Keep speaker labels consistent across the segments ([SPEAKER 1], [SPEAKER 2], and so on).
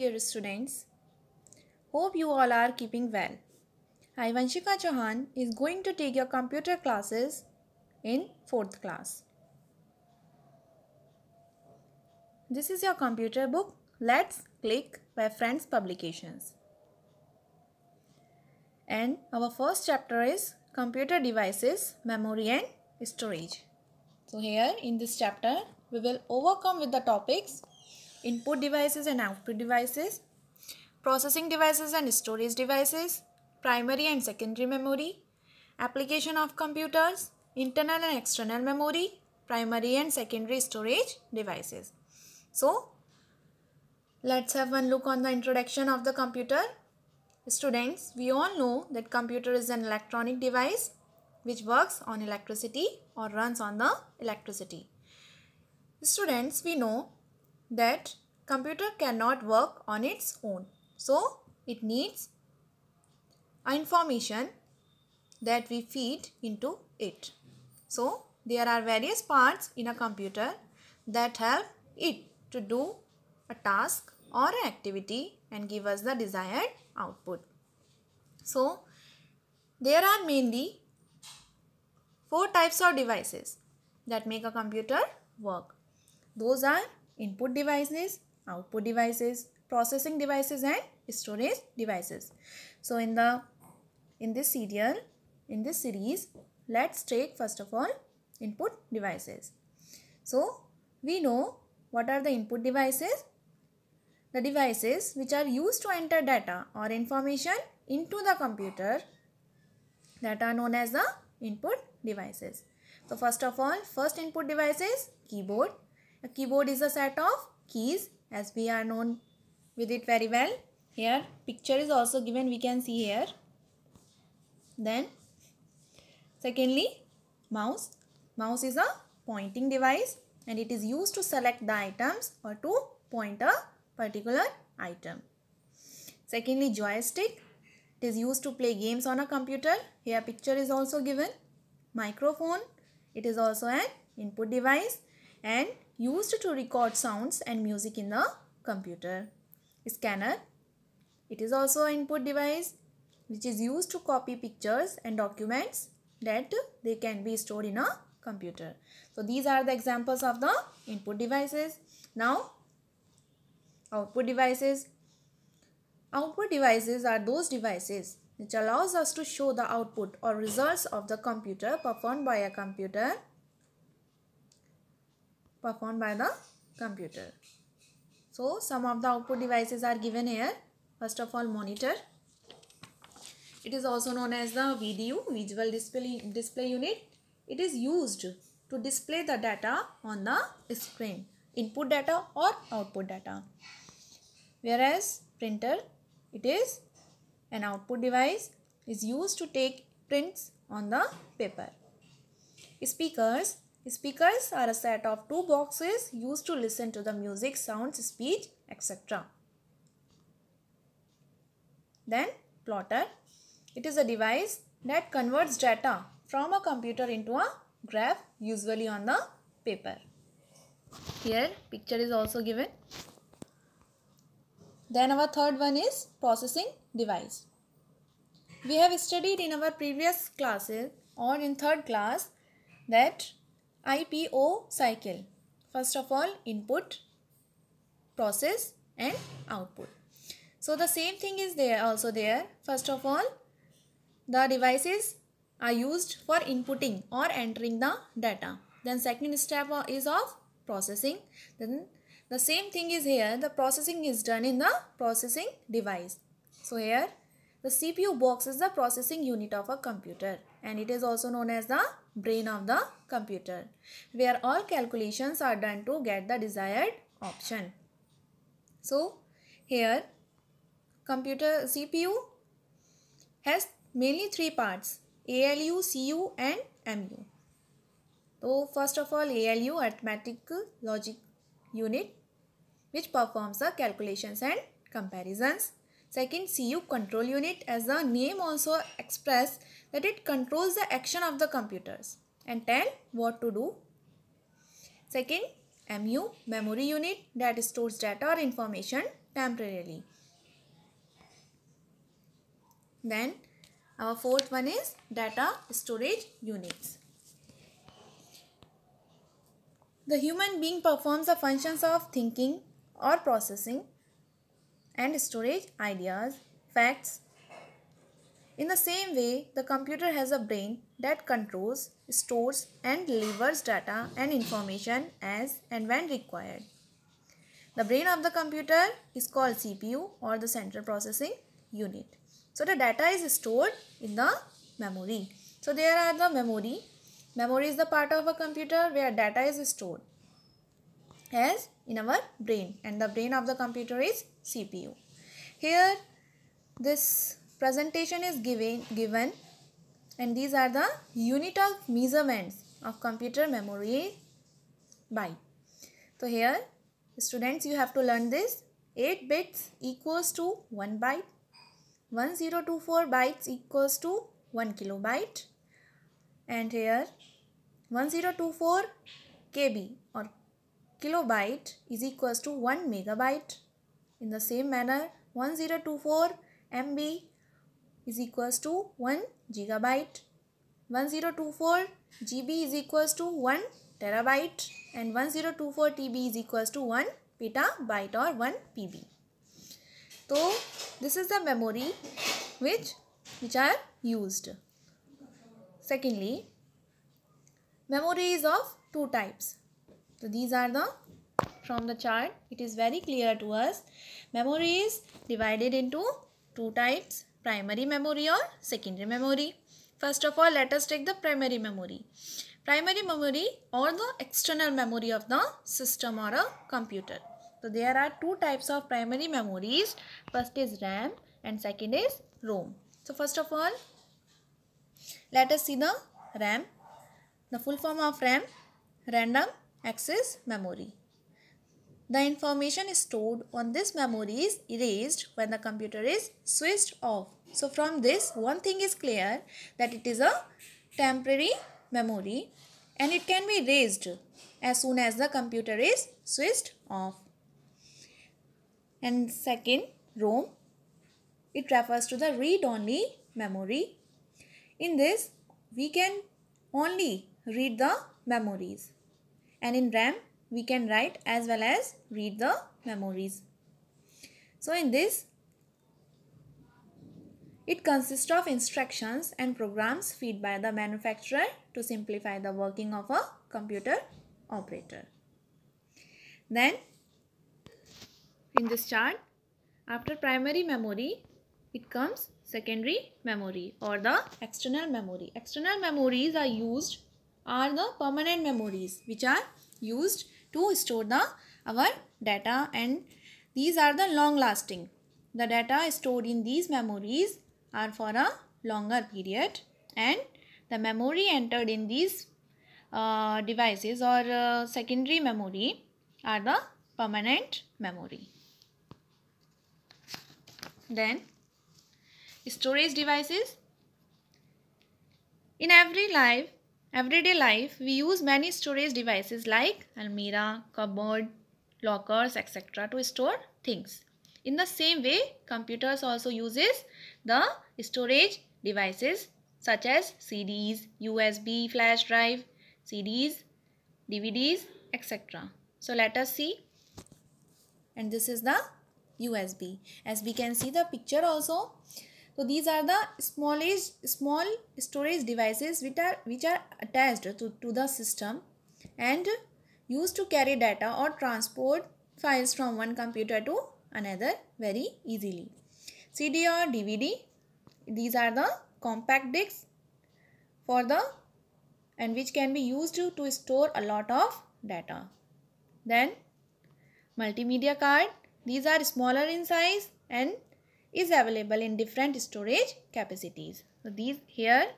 [SPEAKER 1] Dear students, hope you all are keeping well. I Vanshika Chauhan is going to take your computer classes in 4th class. This is your computer book. Let's click by Friends Publications. And our first chapter is Computer Devices, Memory and Storage. So here in this chapter, we will overcome with the topics input devices and output devices, processing devices and storage devices, primary and secondary memory, application of computers, internal and external memory, primary and secondary storage devices. So, let's have one look on the introduction of the computer. Students, we all know that computer is an electronic device which works on electricity or runs on the electricity. Students, we know that computer cannot work on its own. So it needs information that we feed into it. So there are various parts in a computer that help it to do a task or activity and give us the desired output. So there are mainly four types of devices that make a computer work. Those are input devices, output devices, processing devices and storage devices. So in the in this serial, in this series, let's take first of all input devices. So we know what are the input devices? The devices which are used to enter data or information into the computer that are known as the input devices. So first of all, first input device is keyboard, a keyboard is a set of keys as we are known with it very well. Here picture is also given we can see here. Then secondly mouse. Mouse is a pointing device and it is used to select the items or to point a particular item. Secondly joystick. It is used to play games on a computer. Here picture is also given. Microphone. It is also an input device and used to record sounds and music in the computer. Scanner. It is also an input device which is used to copy pictures and documents that they can be stored in a computer. So these are the examples of the input devices. Now output devices. Output devices are those devices which allows us to show the output or results of the computer performed by a computer performed by the computer. So some of the output devices are given here. First of all monitor. It is also known as the VDU visual display, display unit. It is used to display the data on the screen. Input data or output data. Whereas printer it is an output device is used to take prints on the paper. Speakers Speakers are a set of two boxes used to listen to the music, sounds, speech, etc. Then plotter. It is a device that converts data from a computer into a graph usually on the paper. Here picture is also given. Then our third one is processing device. We have studied in our previous classes or in third class that IPO cycle. First of all, input, process and output. So the same thing is there also there. First of all, the devices are used for inputting or entering the data. Then second step is of processing. Then the same thing is here. The processing is done in the processing device. So here the CPU box is the processing unit of a computer and it is also known as the brain of the computer where all calculations are done to get the desired option. So here computer CPU has mainly three parts ALU, CU and MU. So first of all ALU arithmetic logic unit which performs the calculations and comparisons. Second, CU control unit as the name also express that it controls the action of the computers and tell what to do. Second, MU memory unit that stores data or information temporarily. Then our fourth one is data storage units. The human being performs the functions of thinking or processing and storage ideas, facts. In the same way, the computer has a brain that controls, stores and delivers data and information as and when required. The brain of the computer is called CPU or the central processing unit. So the data is stored in the memory. So there are the memory. Memory is the part of a computer where data is stored as in our brain and the brain of the computer is CPU. Here this presentation is given, given and these are the unit of measurements of computer memory byte. So here students you have to learn this 8 bits equals to 1 byte 1024 bytes equals to 1 kilobyte and here 1024 KB or kilobyte is equals to 1 megabyte in the same manner, 1024 MB is equals to 1 gigabyte. 1024 GB is equals to 1 terabyte and 1024 TB is equals to 1 petabyte or 1 PB. So this is the memory which which are used. Secondly, memory is of two types. So these are the from the chart, it is very clear to us. Memory is divided into two types, primary memory or secondary memory. First of all, let us take the primary memory. Primary memory or the external memory of the system or a computer. So, there are two types of primary memories. First is RAM and second is ROM. So, first of all, let us see the RAM. The full form of RAM, Random Access Memory. The information is stored on this memory is erased when the computer is switched off. So from this one thing is clear that it is a temporary memory and it can be erased as soon as the computer is switched off. And second, ROM. It refers to the read-only memory. In this, we can only read the memories. And in RAM, we can write as well as read the memories. So in this, it consists of instructions and programs fed by the manufacturer to simplify the working of a computer operator. Then in this chart, after primary memory, it comes secondary memory or the external memory. External memories are used are the permanent memories which are used to store the our data and these are the long lasting. The data stored in these memories are for a longer period and the memory entered in these uh, devices or uh, secondary memory are the permanent memory. Then storage devices. In every life Everyday life, we use many storage devices like almirah, cupboard, lockers, etc. to store things. In the same way, computers also uses the storage devices such as CDs, USB flash drive, CDs, DVDs, etc. So let us see. And this is the USB. As we can see the picture also, so these are the smallest small storage devices which are which are attached to, to the system and used to carry data or transport files from one computer to another very easily. CD or DVD these are the compact discs for the and which can be used to, to store a lot of data. Then multimedia card these are smaller in size and is available in different storage capacities. So these here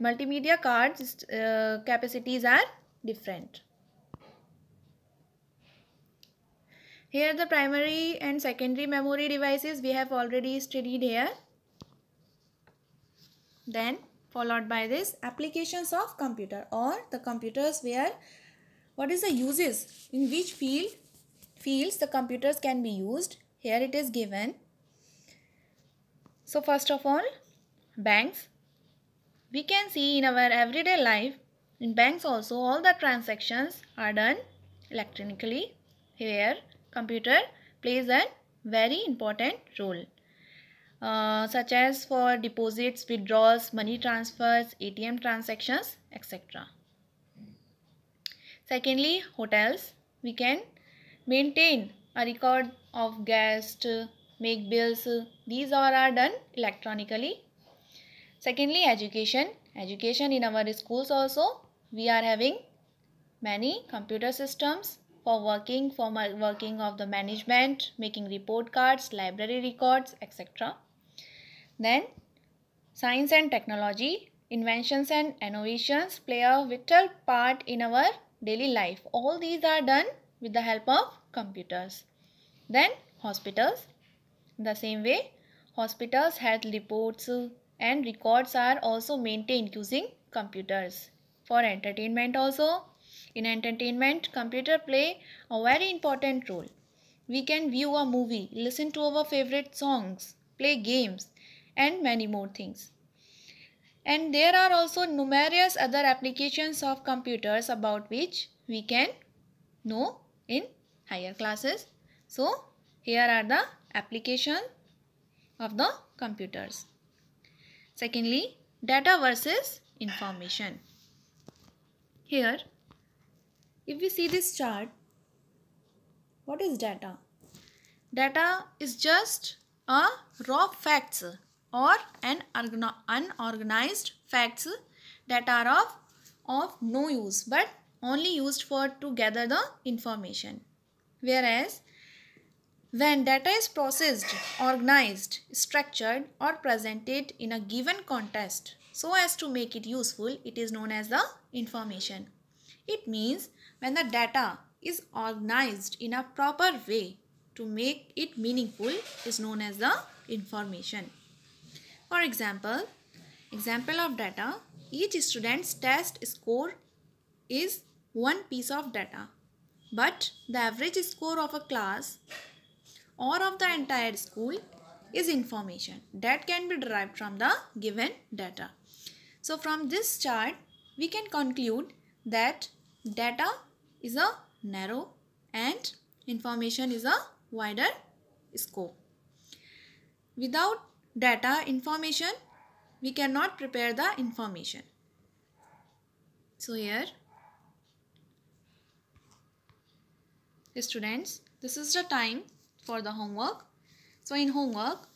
[SPEAKER 1] multimedia cards uh, capacities are different. Here the primary and secondary memory devices we have already studied here. Then followed by this applications of computer or the computers where what is the uses in which field fields the computers can be used. Here it is given so first of all, banks. We can see in our everyday life, in banks also, all the transactions are done electronically. Here, computer plays a very important role. Uh, such as for deposits, withdrawals, money transfers, ATM transactions, etc. Secondly, hotels. We can maintain a record of guests, make bills. These all are done electronically. Secondly, education. Education in our schools also, we are having many computer systems for working, for working of the management, making report cards, library records, etc. Then, science and technology, inventions and innovations play a vital part in our daily life. All these are done with the help of computers. Then, hospitals. The same way, hospitals' health reports and records are also maintained using computers. For entertainment also, in entertainment, computer play a very important role. We can view a movie, listen to our favorite songs, play games and many more things. And there are also numerous other applications of computers about which we can know in higher classes. So, here are the application of the computers. Secondly, data versus information. Here, if we see this chart, what is data? Data is just a raw facts or an unorganized facts that are of, of no use but only used for to gather the information. Whereas when data is processed, organized, structured or presented in a given context so as to make it useful, it is known as the information. It means when the data is organized in a proper way to make it meaningful is known as the information. For example, example of data, each student's test score is one piece of data. But the average score of a class or of the entire school is information that can be derived from the given data. So from this chart, we can conclude that data is a narrow and information is a wider scope. Without data information, we cannot prepare the information. So here, students, this is the time for the homework. So in homework,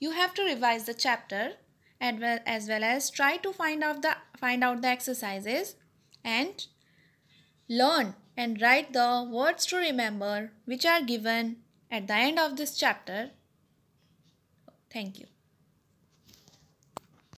[SPEAKER 1] you have to revise the chapter as well as try to find out the find out the exercises and learn and write the words to remember which are given at the end of this chapter. Thank you.